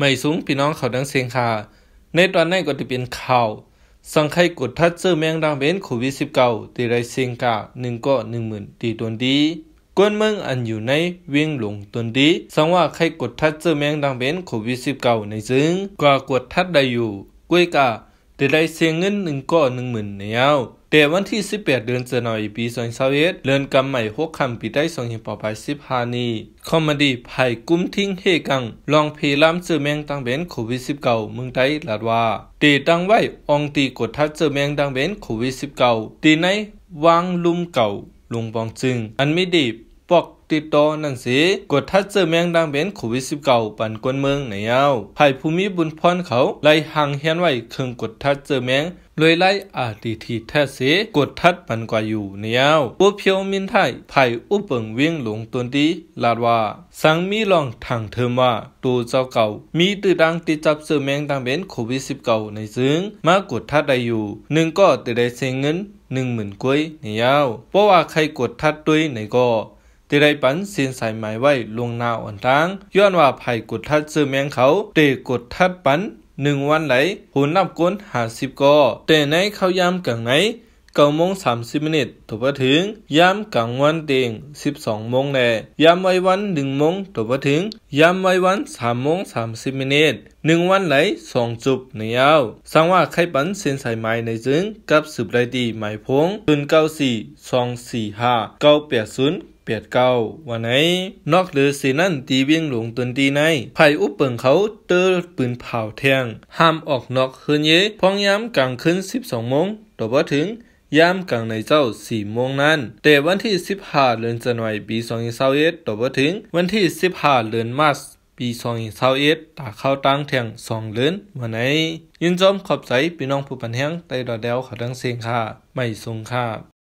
ไม่สูงพี่น้องเขาดังเสียงค่ะในตอนนี้ก็จะเป็นข่าว สังไข่กดทัดเซอแมงดังเบ้นโควิด19ตีไรเสียงกาหนึ่งก็หนึ่งหมื่นตีตัวดีกวนเมืองอันอยู่ในเวียงหลงตัวดีสังว่าไข่กดทัดเซอแมงดังเบ้นโควิด19ในซึ่งกว่ากดทัดได้อยู่กล้วยกาตีไรเสียงเงินหนึ่งก็หนึ่งหมื่นเนี่ยแต่วันที่ 18 เดือนเจนอย ปี2021เลือนกำใหม่กคำปีได้สองหิปอไป1านี คอมเมดี้ไั่กุ้มทิ้งเฮกัง ลองเพล้ำเจอแมงตังเบนโควิด19เมึงได้ลาดว่า ตีตังไว้องตีกดทัดเจอแมงตังเบนโควิด19ตีในวางลุมเก่า ลุงบองจึง อันไม่ดีปอกติดต่อนั่นสิกดทัดเจอแมงดังเป็นโควิด19ปันกวนเมืองในยาวายภูมิบุญพรเขาไล่หังเฮียนไว้เครื่องกดทัดเจอแมงเลยไล่อาดีทีแท้สิกดทัดปันกว่าอยู่เนียวปัวเพียวมินไทยไผ่อุเปิงวิ่งหลงตัวดีลาดว่า สังมีลองทางเทอมว่าตัวเจ้าเก่ามีตืนดังติดจับเสือแมงดังเป็นโควิด19ในซึ่งมากดทัดได้อยู่หนึ่งก็ติได้เสงเงินหนึ่งหมื่นก้ยเนียวเพราะว่าใครกดทัดด้วยไหนก็ตตไร้ปันสินสายหมายไว้ลวงนาอ่อนทางย้อนว่าภัยกดทัดซื้อแมงเขาเตกดทัดปันหนึ่งวันไหลหูนับก้นหาสิบกอแต่ในเขายามกังไหนเก้าโมงสามสิบมินิตตัวถึง ยามกลางวันเตียงสิบสองโมงแ่ยามไว้วันหนึ่งโมงตัวถึง ยามไว้วันสามโมงสามสิบมินิตหนึ่งวันไหลสองจุบในยาวสังว่าไข่ปันเส้นสายไม้ในจึง กับสืบไรดีหมายพงตุนเก้าสี่สองสี่ห้าเก้าแปดศูนย์เปียดเก้าวันไหนนอกหรือสีนั่นตีเวียงหลวงตนดีในไผ่อุปเปิงเขาเตอปืนเผาแทงห้ามออกนอกคืนเย่พองย้ำกลางคืนสสิบองโมงต่อว่าถึงย้ำกลางในเจ้าสี่โมงนั้นแต่วันที่สิบห้าเดือนจันวายปีสองเอ็ดต่อว่าถึงวันที่สิบห้าเดือนมาสปีสองนเอ็ดตาเข้าตั้งแทงสองเดือนวันไหนยินจอมขอบใจพี่น้องผู้ปันแห่งใต้ดอดดวขอดังเสียงค่ะไม่ทรงค่ะ